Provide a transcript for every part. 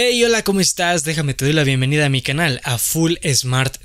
Hey, hola, ¿cómo estás? Déjame te doy la bienvenida a mi canal, a Full Smart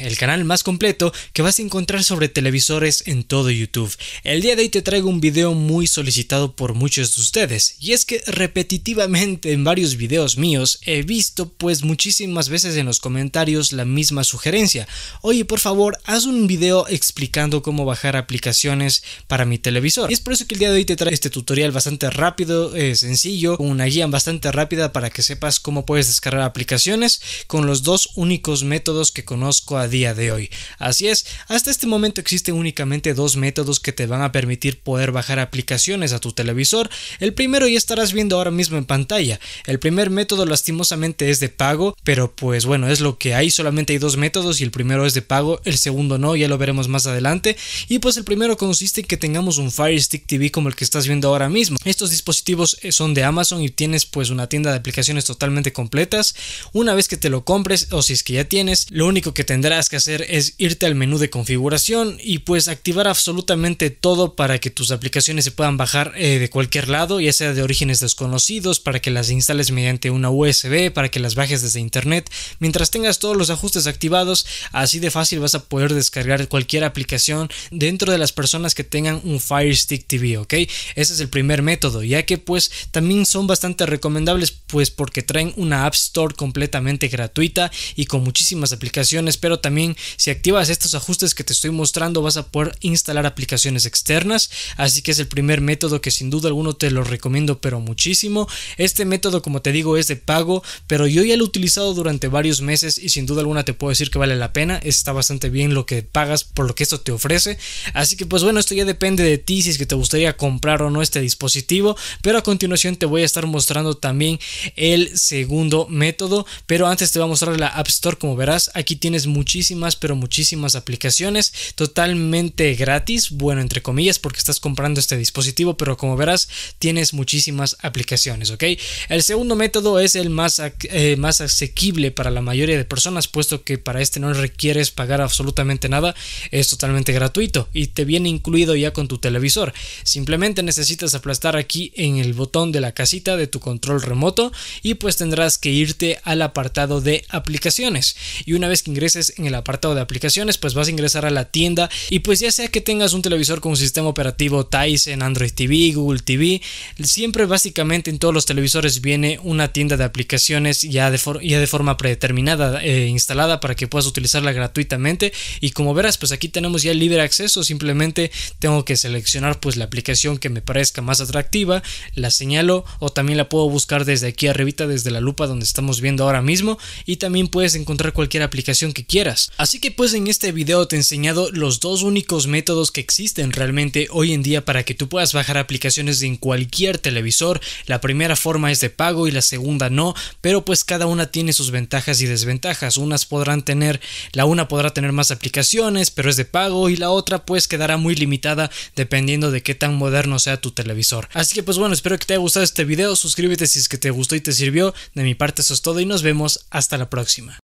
el canal más completo que vas a encontrar sobre televisores en todo YouTube. El día de hoy te traigo un video muy solicitado por muchos de ustedes, y es que repetitivamente en varios videos míos he visto pues muchísimas veces en los comentarios la misma sugerencia. Oye, por favor, haz un video explicando cómo bajar aplicaciones para mi televisor. Y es por eso que el día de hoy te traigo este tutorial bastante rápido, eh, sencillo, con una guía bastante rápida para que sepas cómo puedes descargar aplicaciones con los dos únicos métodos que conozco a día de hoy. Así es, hasta este momento existen únicamente dos métodos que te van a permitir poder bajar aplicaciones a tu televisor. El primero ya estarás viendo ahora mismo en pantalla. El primer método lastimosamente es de pago, pero pues bueno, es lo que hay, solamente hay dos métodos y el primero es de pago, el segundo no, ya lo veremos más adelante. Y pues el primero consiste en que tengamos un Fire Stick TV como el que estás viendo ahora mismo. Estos dispositivos eh, son de Amazon y tienes pues una tienda de aplicaciones totalmente completas. Una vez que te lo compres o si es que ya tienes, lo único que tendrás que hacer es irte al menú de configuración y pues activar absolutamente todo para que tus aplicaciones se puedan bajar eh, de cualquier lado, ya sea de orígenes desconocidos, para que las instales mediante una USB, para que las bajes desde internet. Mientras tengas todos los ajustes activados, así de fácil vas a poder descargar cualquier aplicación dentro de las personas que tengan un Fire Stick TV, ¿ok? Ese es el primer método, ya que pues también son bastante recomendables pues porque traen una App Store completamente gratuita y con muchísimas aplicaciones pero también si activas estos ajustes que te estoy mostrando vas a poder instalar aplicaciones externas, así que es el primer método que sin duda alguno te lo recomiendo pero muchísimo. Este método como te digo es de pago, pero yo ya lo he utilizado durante varios meses y sin duda alguna te puedo decir que vale la pena, está bastante bien lo que pagas por lo que esto te ofrece, así que pues bueno, esto ya depende de ti si es que te gustaría comprar o no este dispositivo, pero a continuación te voy a estar mostrando también el segundo método, pero antes te voy a mostrar la App Store como verás, aquí tiene muchísimas, pero muchísimas aplicaciones totalmente gratis, bueno, entre comillas, porque estás comprando este dispositivo, pero como verás, tienes muchísimas aplicaciones, ¿ok? El segundo método es el más, eh, más asequible para la mayoría de personas, puesto que para este no requieres pagar absolutamente nada, es totalmente gratuito y te viene incluido ya con tu televisor. Simplemente necesitas aplastar aquí en el botón de la casita de tu control remoto y pues tendrás que irte al apartado de aplicaciones. Y una vez que ingresas en el apartado de aplicaciones, pues vas a ingresar a la tienda y pues ya sea que tengas un televisor con un sistema operativo Tizen, Android TV, Google TV, siempre básicamente en todos los televisores viene una tienda de aplicaciones ya de, ya de forma predeterminada eh, instalada para que puedas utilizarla gratuitamente y como verás pues aquí tenemos ya el libre acceso, simplemente tengo que seleccionar pues la aplicación que me parezca más atractiva, la señalo o también la puedo buscar desde aquí arribita desde la lupa donde estamos viendo ahora mismo y también puedes encontrar cualquier aplicación que quieras. Así que pues en este video te he enseñado los dos únicos métodos que existen realmente hoy en día para que tú puedas bajar aplicaciones en cualquier televisor. La primera forma es de pago y la segunda no, pero pues cada una tiene sus ventajas y desventajas. Unas podrán tener, la una podrá tener más aplicaciones, pero es de pago y la otra pues quedará muy limitada dependiendo de qué tan moderno sea tu televisor. Así que pues bueno, espero que te haya gustado este video, suscríbete si es que te gustó y te sirvió. De mi parte eso es todo y nos vemos hasta la próxima.